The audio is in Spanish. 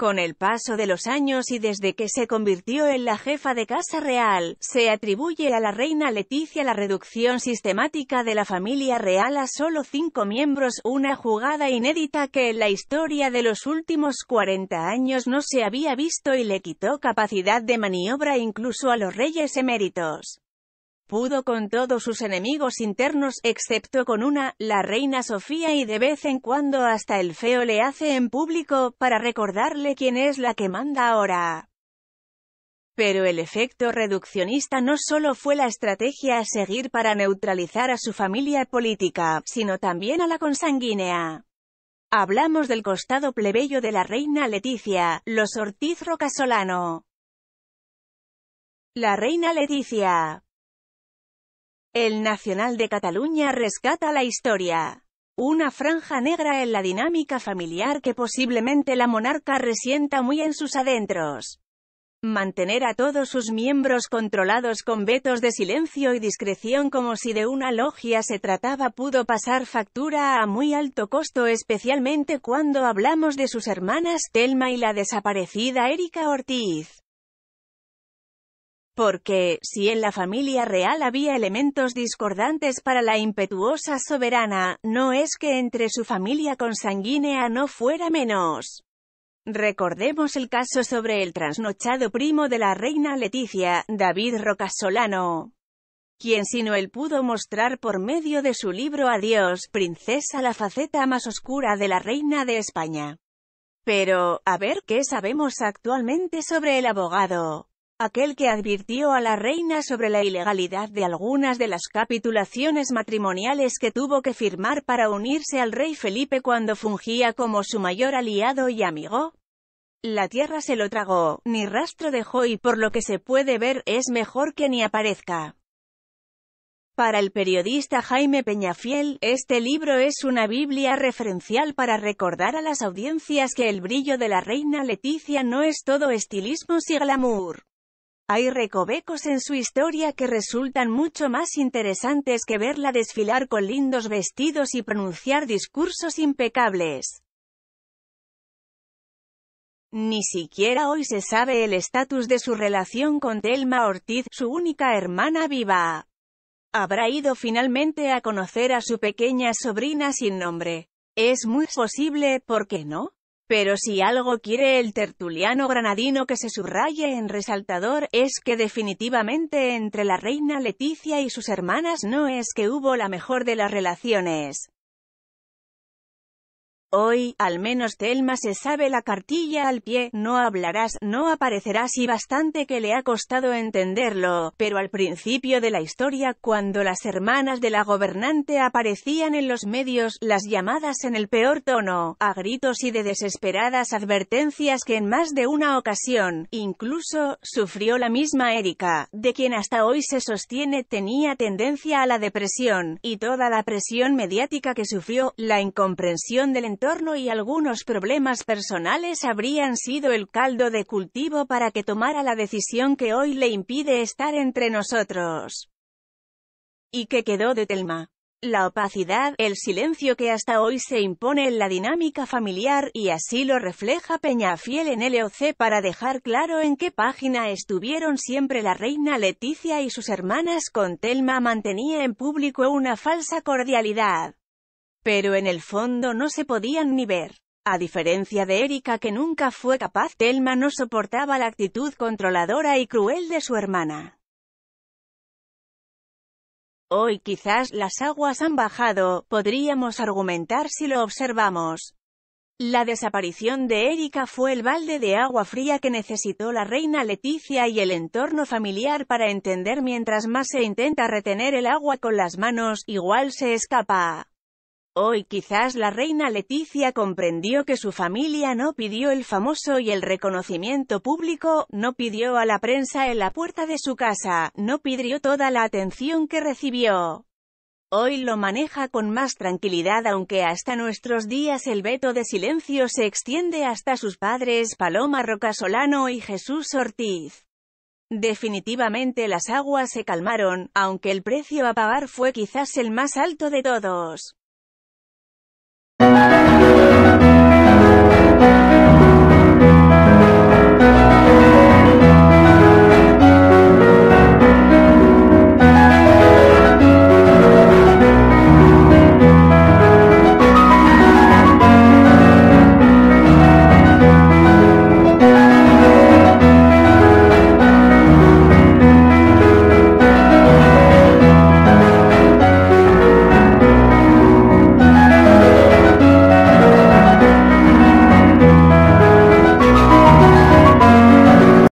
Con el paso de los años y desde que se convirtió en la jefa de Casa Real, se atribuye a la reina Leticia la reducción sistemática de la familia real a solo cinco miembros, una jugada inédita que en la historia de los últimos 40 años no se había visto y le quitó capacidad de maniobra incluso a los reyes eméritos pudo con todos sus enemigos internos, excepto con una, la reina Sofía y de vez en cuando hasta el feo le hace en público, para recordarle quién es la que manda ahora. Pero el efecto reduccionista no solo fue la estrategia a seguir para neutralizar a su familia política, sino también a la consanguínea. Hablamos del costado plebeyo de la reina Leticia, los Ortiz Rocasolano. La reina Leticia, el Nacional de Cataluña rescata la historia. Una franja negra en la dinámica familiar que posiblemente la monarca resienta muy en sus adentros. Mantener a todos sus miembros controlados con vetos de silencio y discreción como si de una logia se trataba pudo pasar factura a muy alto costo especialmente cuando hablamos de sus hermanas Telma y la desaparecida Erika Ortiz. Porque, si en la familia real había elementos discordantes para la impetuosa soberana, no es que entre su familia consanguínea no fuera menos. Recordemos el caso sobre el trasnochado primo de la reina Leticia, David Rocasolano, quien sino él pudo mostrar por medio de su libro Adiós, princesa la faceta más oscura de la reina de España. Pero, a ver qué sabemos actualmente sobre el abogado aquel que advirtió a la reina sobre la ilegalidad de algunas de las capitulaciones matrimoniales que tuvo que firmar para unirse al rey Felipe cuando fungía como su mayor aliado y amigo. La tierra se lo tragó, ni rastro dejó y por lo que se puede ver, es mejor que ni aparezca. Para el periodista Jaime Peñafiel, este libro es una biblia referencial para recordar a las audiencias que el brillo de la reina Leticia no es todo estilismo y glamour. Hay recovecos en su historia que resultan mucho más interesantes que verla desfilar con lindos vestidos y pronunciar discursos impecables. Ni siquiera hoy se sabe el estatus de su relación con Thelma Ortiz, su única hermana viva. Habrá ido finalmente a conocer a su pequeña sobrina sin nombre. Es muy posible, ¿por qué no? Pero si algo quiere el tertuliano granadino que se subraye en resaltador, es que definitivamente entre la reina Leticia y sus hermanas no es que hubo la mejor de las relaciones. Hoy, al menos Telma se sabe la cartilla al pie, no hablarás, no aparecerás y bastante que le ha costado entenderlo, pero al principio de la historia, cuando las hermanas de la gobernante aparecían en los medios, las llamadas en el peor tono, a gritos y de desesperadas advertencias que en más de una ocasión, incluso, sufrió la misma Erika, de quien hasta hoy se sostiene tenía tendencia a la depresión, y toda la presión mediática que sufrió, la incomprensión del entorno y algunos problemas personales habrían sido el caldo de cultivo para que tomara la decisión que hoy le impide estar entre nosotros. ¿Y qué quedó de Telma? La opacidad, el silencio que hasta hoy se impone en la dinámica familiar, y así lo refleja Peñafiel en LOC para dejar claro en qué página estuvieron siempre la reina Leticia y sus hermanas con Telma mantenía en público una falsa cordialidad. Pero en el fondo no se podían ni ver. A diferencia de Erika que nunca fue capaz, Telma no soportaba la actitud controladora y cruel de su hermana. Hoy quizás las aguas han bajado, podríamos argumentar si lo observamos. La desaparición de Erika fue el balde de agua fría que necesitó la reina Leticia y el entorno familiar para entender mientras más se intenta retener el agua con las manos, igual se escapa. Hoy quizás la reina Leticia comprendió que su familia no pidió el famoso y el reconocimiento público, no pidió a la prensa en la puerta de su casa, no pidió toda la atención que recibió. Hoy lo maneja con más tranquilidad aunque hasta nuestros días el veto de silencio se extiende hasta sus padres Paloma Rocasolano y Jesús Ortiz. Definitivamente las aguas se calmaron, aunque el precio a pagar fue quizás el más alto de todos. Música